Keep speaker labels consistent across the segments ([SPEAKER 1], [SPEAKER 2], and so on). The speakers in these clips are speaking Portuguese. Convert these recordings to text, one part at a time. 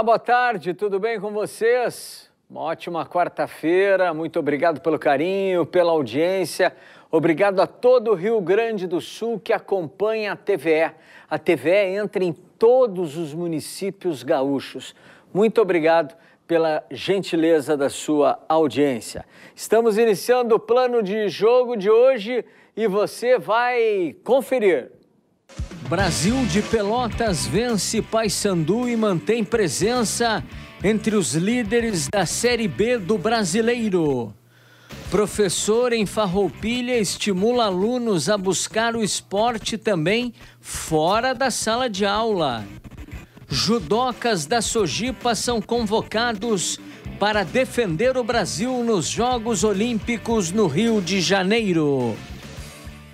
[SPEAKER 1] Olá, boa tarde, tudo bem com vocês? Uma ótima quarta-feira, muito obrigado pelo carinho, pela audiência. Obrigado a todo o Rio Grande do Sul que acompanha a TVE. A TVE entra em todos os municípios gaúchos. Muito obrigado pela gentileza da sua audiência. Estamos iniciando o plano de jogo de hoje e você vai conferir. Brasil de Pelotas vence Paysandu e mantém presença entre os líderes da Série B do Brasileiro. Professor em Farroupilha estimula alunos a buscar o esporte também fora da sala de aula. Judocas da Sojipa são convocados para defender o Brasil nos Jogos Olímpicos no Rio de Janeiro.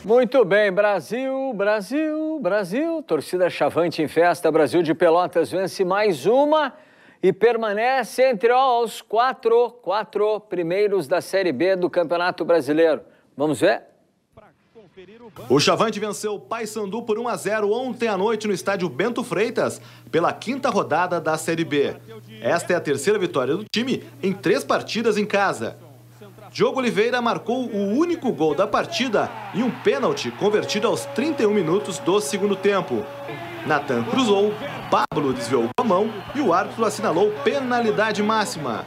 [SPEAKER 1] Muito bem, Brasil, Brasil, Brasil. Torcida Chavante em festa. Brasil de Pelotas vence mais uma e permanece entre ó, os quatro, quatro primeiros da Série B do Campeonato Brasileiro. Vamos ver?
[SPEAKER 2] O Chavante venceu o Paysandu por 1 a 0 ontem à noite no estádio Bento Freitas, pela quinta rodada da Série B. Esta é a terceira vitória do time em três partidas em casa. Diogo Oliveira marcou o único gol da partida e um pênalti convertido aos 31 minutos do segundo tempo. Natan cruzou, Pablo desviou com a mão e o árbitro assinalou penalidade máxima.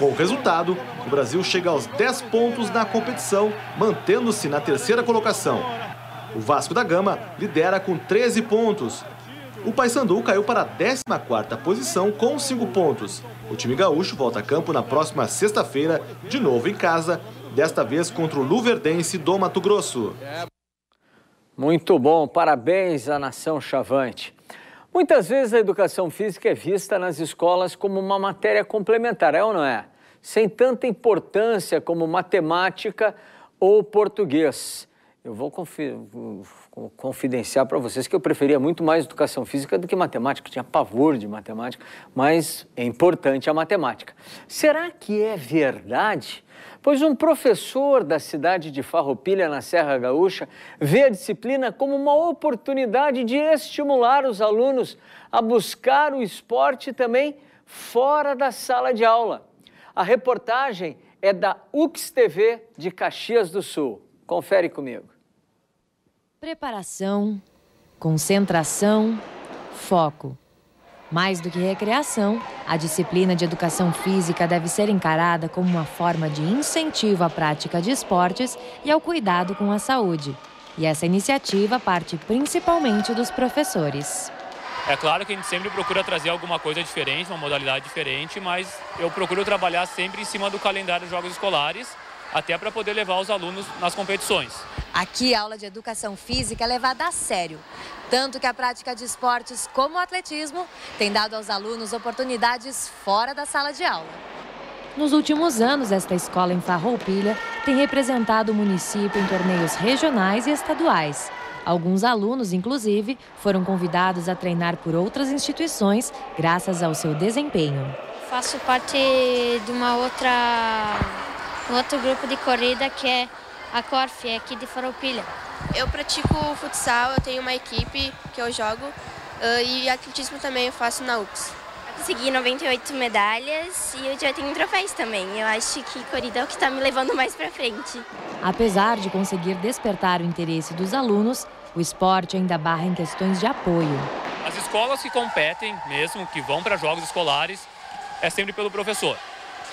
[SPEAKER 2] Com o resultado, o Brasil chega aos 10 pontos na competição, mantendo-se na terceira colocação. O Vasco da Gama lidera com 13 pontos, o Paysandu caiu para a 14ª posição com 5 pontos. O time gaúcho volta a campo na próxima sexta-feira, de novo em casa,
[SPEAKER 1] desta vez contra o Luverdense do Mato Grosso. Muito bom, parabéns à nação chavante. Muitas vezes a educação física é vista nas escolas como uma matéria complementar, é ou não é? Sem tanta importância como matemática ou português. Eu vou, conferir, confidenciar para vocês que eu preferia muito mais educação física do que matemática, eu tinha pavor de matemática, mas é importante a matemática. Será que é verdade? Pois um professor da cidade de Farroupilha, na Serra Gaúcha, vê a disciplina como uma oportunidade de estimular os alunos a buscar o esporte também fora da sala de aula. A reportagem é da UX TV de Caxias do Sul. Confere comigo.
[SPEAKER 3] Preparação, concentração, foco. Mais do que recreação, a disciplina de educação física deve ser encarada como uma forma de incentivo à prática de esportes e ao cuidado com a saúde. E essa iniciativa parte principalmente dos professores.
[SPEAKER 2] É claro que a gente sempre procura trazer alguma coisa diferente, uma modalidade diferente, mas eu procuro trabalhar sempre em cima do calendário dos jogos escolares, até para poder levar os alunos nas competições.
[SPEAKER 3] Aqui a aula de educação física é levada a sério, tanto que a prática de esportes como o atletismo tem dado aos alunos oportunidades fora da sala de aula. Nos últimos anos, esta escola em Farroupilha tem representado o município em torneios regionais e estaduais. Alguns alunos, inclusive, foram convidados a treinar por outras instituições graças ao seu desempenho. Faço parte de uma outra, um outro grupo de corrida que é a Corf é aqui de Farroupilha. Eu pratico futsal, eu tenho uma equipe que eu jogo e atletismo também eu faço na UPS. consegui 98 medalhas e eu já tenho troféus também. Eu acho que corrida é o que está me levando mais para frente. Apesar de conseguir despertar o interesse dos alunos, o esporte ainda barra em questões de apoio.
[SPEAKER 2] As escolas que competem mesmo, que vão para jogos escolares, é sempre pelo professor.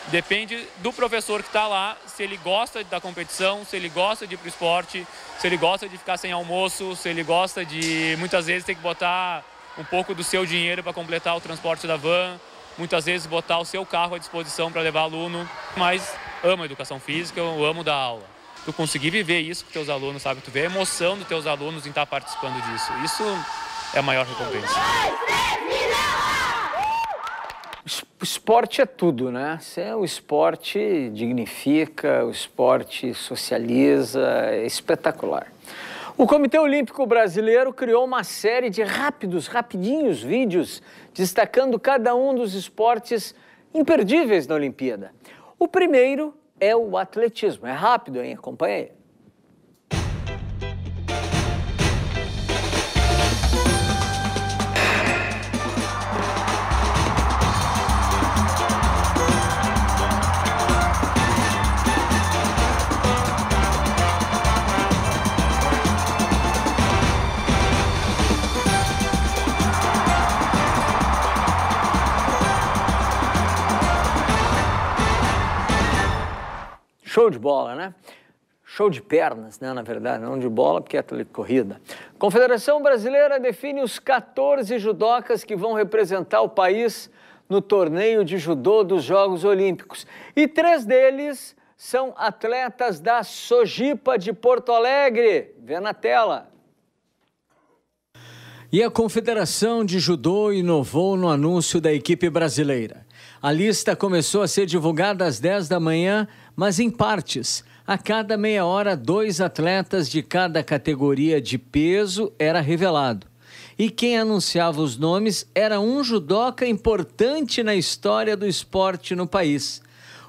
[SPEAKER 2] Depende do professor que está lá, se ele gosta da competição, se ele gosta de ir para o esporte, se ele gosta de ficar sem almoço, se ele gosta de muitas vezes ter que botar um pouco do seu dinheiro para completar o transporte da van, muitas vezes botar o seu carro à disposição para levar aluno. Mas amo a educação física, eu amo dar aula. Tu conseguir viver isso com teus alunos, sabe? Tu vê a emoção dos teus alunos em estar tá participando
[SPEAKER 3] disso. Isso é a maior recompensa. Um, dois, três,
[SPEAKER 1] esporte é tudo, né? É, o esporte dignifica, o esporte socializa, é espetacular. O Comitê Olímpico Brasileiro criou uma série de rápidos, rapidinhos vídeos destacando cada um dos esportes imperdíveis da Olimpíada. O primeiro é o atletismo. É rápido, hein? Acompanha aí. Show de bola, né? Show de pernas, né, na verdade, não de bola, porque é corrida. Confederação Brasileira define os 14 judocas que vão representar o país no torneio de judô dos Jogos Olímpicos. E três deles são atletas da Sojipa de Porto Alegre. Vê na tela. E a Confederação de Judô inovou no anúncio da equipe brasileira. A lista começou a ser divulgada às 10 da manhã mas em partes. A cada meia hora, dois atletas de cada categoria de peso era revelado. E quem anunciava os nomes era um judoca importante na história do esporte no país.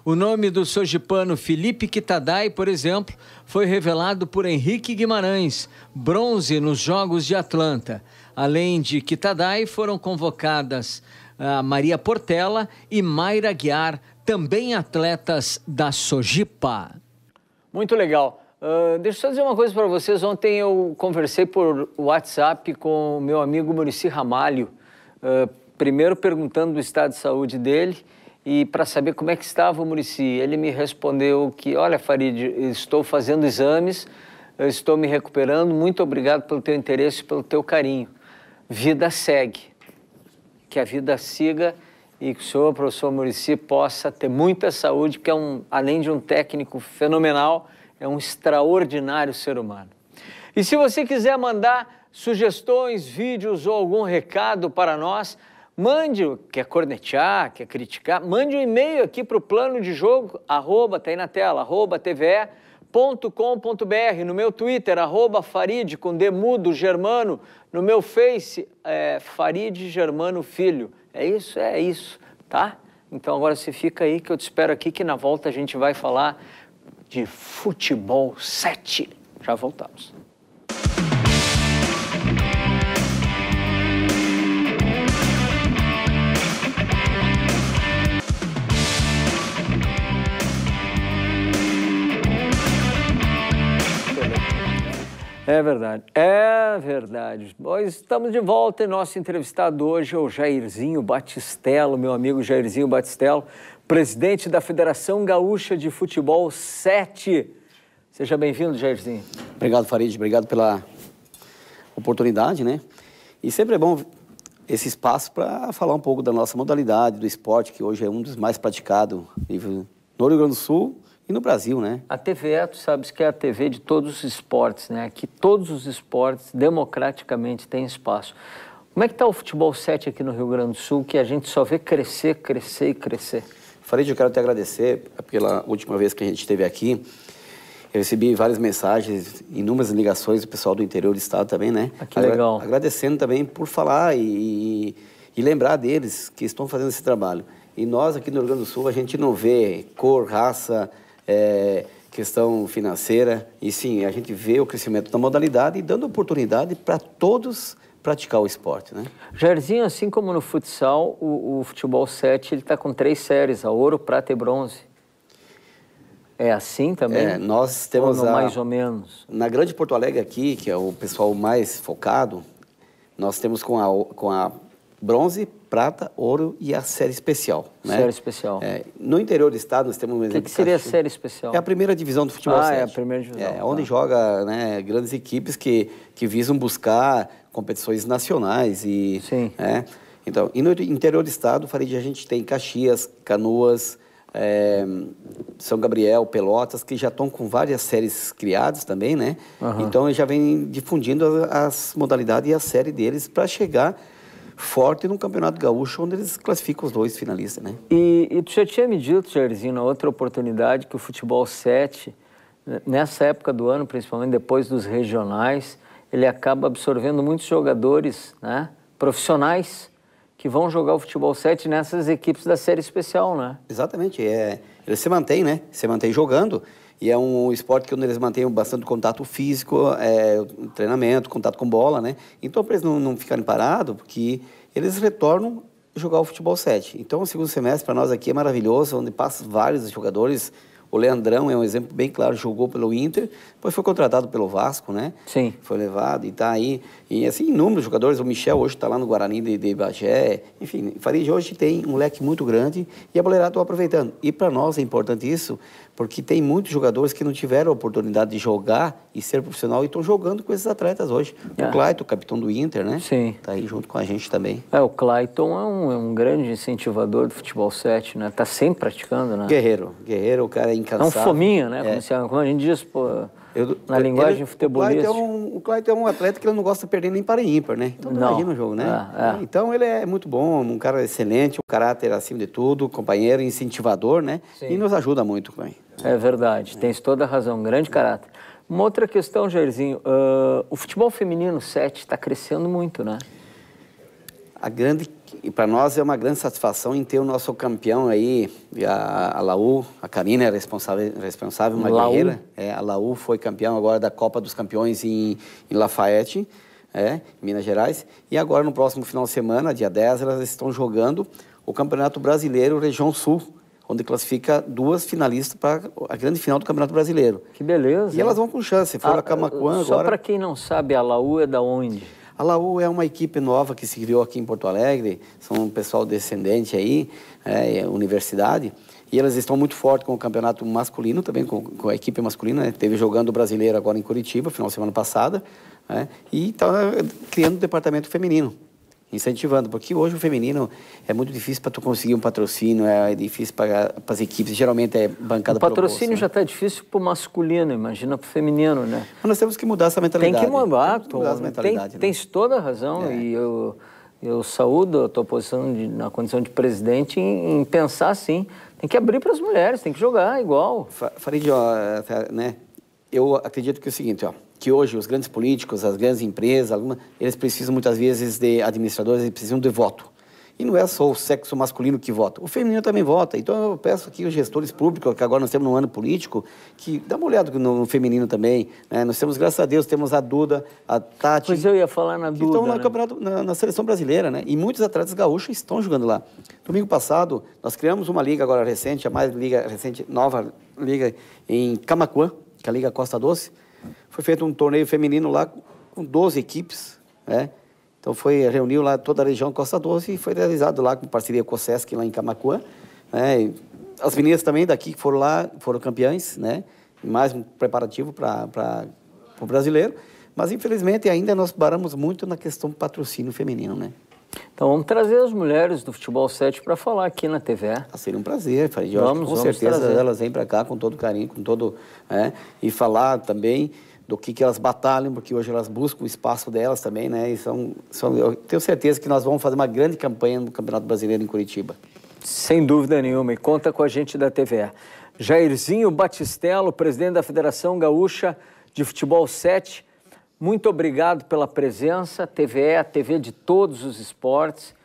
[SPEAKER 1] O nome do sojipano Felipe Kitadai, por exemplo, foi revelado por Henrique Guimarães, bronze nos Jogos de Atlanta. Além de Kitadai, foram convocadas ah, Maria Portela e Mayra Guiar, também atletas da Sojipa. Muito legal. Uh, deixa eu só dizer uma coisa para vocês. Ontem eu conversei por WhatsApp com o meu amigo Murici Ramalho, uh, primeiro perguntando do estado de saúde dele e para saber como é que estava o Murici. Ele me respondeu que, olha, Farid, estou fazendo exames, estou me recuperando, muito obrigado pelo teu interesse, pelo teu carinho. Vida segue que a vida siga e que o senhor, professor Murici, possa ter muita saúde, porque é um, além de um técnico fenomenal, é um extraordinário ser humano. E se você quiser mandar sugestões, vídeos ou algum recado para nós, mande, quer cornetear, quer criticar, mande um e-mail aqui para o plano de jogo, arroba, tá aí na tela, arroba tve farid.com.br, no meu Twitter, arroba Farid, com Demudo Germano, no meu Face, é, Farid Germano Filho. É isso? É isso, tá? Então agora você fica aí que eu te espero aqui que na volta a gente vai falar de futebol 7. Já voltamos. É verdade, é verdade. Nós estamos de volta e nosso entrevistado hoje é o Jairzinho Batistello, meu amigo Jairzinho Batistello, presidente da Federação Gaúcha de Futebol 7. Seja bem-vindo, Jairzinho. Obrigado, Farid, obrigado pela
[SPEAKER 2] oportunidade, né? E sempre é bom esse espaço para falar um pouco da nossa modalidade, do esporte, que hoje é um dos mais praticados no Rio Grande do Sul e no Brasil, né?
[SPEAKER 1] A É tu sabes que é a TV de todos os esportes, né? Que todos os esportes democraticamente têm espaço. Como é que está o futebol 7 aqui no Rio Grande do Sul, que a gente só vê crescer, crescer e crescer?
[SPEAKER 2] Farid, eu quero te agradecer pela última vez que a gente esteve aqui. Eu recebi várias mensagens, inúmeras ligações do pessoal do interior do estado também, né? Ah, que legal. Agra agradecendo também por falar e, e lembrar deles que estão fazendo esse trabalho. E nós aqui no Rio Grande do Sul, a gente não vê cor, raça, é, questão financeira. E sim, a gente vê o crescimento da modalidade e dando oportunidade para todos
[SPEAKER 1] praticar o esporte, né? Jairzinho, assim como no futsal, o, o futebol 7 está com três séries, a ouro, prata e bronze. É assim também? É, nós temos ou a, mais
[SPEAKER 2] ou menos. Na Grande Porto Alegre aqui, que é o pessoal mais focado, nós temos com a, com a bronze, prata, ouro e a série especial. Né? Série especial. É, no interior do estado nós temos um exemplo. O que, que seria a série especial? É a primeira divisão do futebol. Ah, é a primeira divisão. É, onde tá. joga né, grandes equipes que, que visam buscar competições nacionais e. Sim. É, então, e no interior do estado, Farid, a gente tem Caxias, Canoas, é, São Gabriel, Pelotas, que já estão com várias séries criadas também, né? Uhum. Então, já vem difundindo as, as modalidades e a série deles para chegar forte no Campeonato Gaúcho, onde eles classificam os dois finalistas,
[SPEAKER 1] né? E, e tu já tinha me dito, Jairzinho, na outra oportunidade, que o futebol 7, né, nessa época do ano, principalmente depois dos regionais, ele acaba absorvendo muitos jogadores né, profissionais que vão jogar o futebol 7 nessas equipes da série especial, né? Exatamente. É, ele se mantém, né? Se mantém jogando. E é um
[SPEAKER 2] esporte que eles mantêm bastante contato físico, é, treinamento, contato com bola, né? Então, para eles não, não ficarem parados, porque eles retornam jogar o futebol 7. Então, o segundo semestre para nós aqui é maravilhoso, onde passam vários jogadores. O Leandrão é um exemplo bem claro, jogou pelo Inter, depois foi contratado pelo Vasco, né? Sim. Foi levado e está aí. E assim, inúmeros jogadores. O Michel hoje está lá no Guarani de, de Bagé. Enfim, Farid hoje tem um leque muito grande e a Boleirada está aproveitando. E para nós é importante isso, porque tem muitos jogadores que não tiveram a oportunidade de jogar e ser profissional e estão jogando com esses atletas hoje. É. O Clayton, capitão do Inter, né? Sim. Está aí junto com a gente também.
[SPEAKER 1] É, o Clayton é um, é um grande incentivador do futebol 7, né? Está sempre praticando, né? Guerreiro. Guerreiro, o cara é incansável. É um fominha, né? É. Como, se, como a gente diz, pô, eu, na linguagem futebolista.
[SPEAKER 2] futebolística. O Clyde, é um, o é um atleta que ele não gosta de perder nem para ímpar, né? Então não, imagina o jogo, né? É, é. Então ele é muito bom, um cara excelente, um caráter acima
[SPEAKER 1] de tudo, companheiro, incentivador, né? Sim. E nos ajuda muito também. É verdade, é. tens toda a razão, um grande caráter. Uma outra questão, Jairzinho, uh, o futebol feminino 7 está crescendo muito, né? A grande e para nós é uma grande satisfação em ter o
[SPEAKER 2] nosso campeão aí, a, a Laú, a Karina é responsável, responsável uma Laú. guerreira. É, a Laú foi campeão agora da Copa dos Campeões em, em Lafayette, é, em Minas Gerais. E agora, no próximo final de semana, dia 10, elas estão jogando o Campeonato Brasileiro Região Sul, onde classifica duas finalistas para a grande final do Campeonato Brasileiro. Que beleza. E elas vão com chance, foram a, ah, a Camacuã agora. Só para
[SPEAKER 1] quem não sabe, a Laú é da onde?
[SPEAKER 2] A Laú é uma equipe nova que se criou aqui em Porto Alegre, são um pessoal descendente aí, né, é, universidade, e elas estão muito fortes com o campeonato masculino também, com, com a equipe masculina, né? teve jogando o brasileiro agora em Curitiba, final de semana passada, né? e está criando o departamento feminino incentivando, porque hoje o feminino é muito difícil para tu conseguir um patrocínio, é difícil para as equipes, geralmente é bancada O patrocínio
[SPEAKER 1] bolso, né? já está né? difícil para o masculino, imagina para o feminino, né? Mas nós temos que mudar essa mentalidade. Tem que mudar, tem que mudar essa mentalidade. Tem, né? Tens toda a razão é. e eu, eu saúdo a tua posição de, na condição de presidente em, em pensar assim, tem que abrir para as mulheres, tem que jogar igual. Farid, ó,
[SPEAKER 2] né, eu acredito que é o seguinte, ó, que hoje os grandes políticos, as grandes empresas, eles precisam muitas vezes de administradores, eles precisam de voto. E não é só o sexo masculino que vota, o feminino também vota. Então eu peço aqui os gestores públicos, que agora nós temos no ano político, que dá uma olhada no, feminino também. Né? Nós temos, graças a Deus, temos a Duda, a Tati. Pois eu ia falar na Duda. Que estão né? na, na, na, seleção brasileira, né? E muitos atletas gaúchos estão jogando lá. Domingo passado, nós criamos uma liga agora recente, a mais liga recente, nova liga, em Camacuã, que é a Liga Costa Doce, foi feito um torneio feminino lá com 12 equipes, né? Então foi, reuniu lá toda a região Costa Doce e foi realizado lá com parceria com o Sesc lá em Camacuã, né? as meninas também daqui que foram lá, foram campeãs, né? Mais um preparativo para o brasileiro. Mas, infelizmente, ainda nós paramos muito na questão patrocínio feminino, né?
[SPEAKER 1] Então vamos trazer as mulheres do Futebol 7 para falar aqui na TV. Ah, seria um prazer, Farid. vamos, acho que, com certeza trazer. elas vêm para cá com todo carinho, com todo. Né,
[SPEAKER 2] e falar também do que, que elas batalham, porque hoje elas buscam o espaço delas também, né? E
[SPEAKER 1] são, são, eu tenho certeza que nós vamos fazer uma grande campanha no Campeonato Brasileiro em Curitiba. Sem dúvida nenhuma, e conta com a gente da TV. Jairzinho Batistello, presidente da Federação Gaúcha de Futebol 7, muito obrigado pela presença. TVE é a TV de todos os esportes.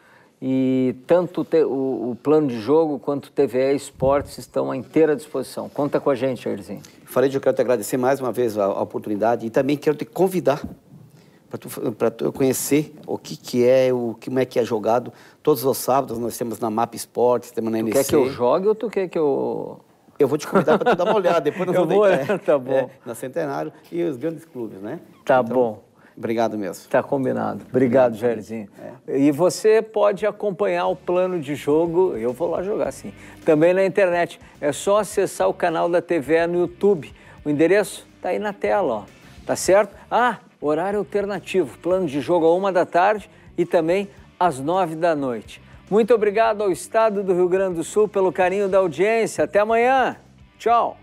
[SPEAKER 1] E tanto o, o, plano de jogo quanto o TVE Esportes estão à inteira disposição. Conta com a gente, Erzinho. Falei, eu quero
[SPEAKER 2] te agradecer mais uma vez a, a oportunidade e também quero te convidar para tu, tu, conhecer o que, que é, o, como é que é jogado. Todos os sábados nós temos na Map Esportes, temos na tu NC. Tu quer que eu
[SPEAKER 1] jogue ou tu quer que eu... Eu vou te convidar para tu dar uma olhada, depois nós eu vamos
[SPEAKER 2] vou, tá bom. É,
[SPEAKER 1] na Centenário e os grandes clubes, né? Tá então, bom. Obrigado mesmo. Tá combinado. Obrigado, Jairzinho. É. E você pode acompanhar o plano de jogo, eu vou lá jogar sim, também na internet. É só acessar o canal da TV no YouTube. O endereço tá aí na tela, ó. Tá certo? Ah, horário alternativo. Plano de jogo a uma da tarde e também às nove da noite. Muito obrigado ao Estado do Rio Grande do Sul pelo carinho da audiência. Até amanhã. Tchau.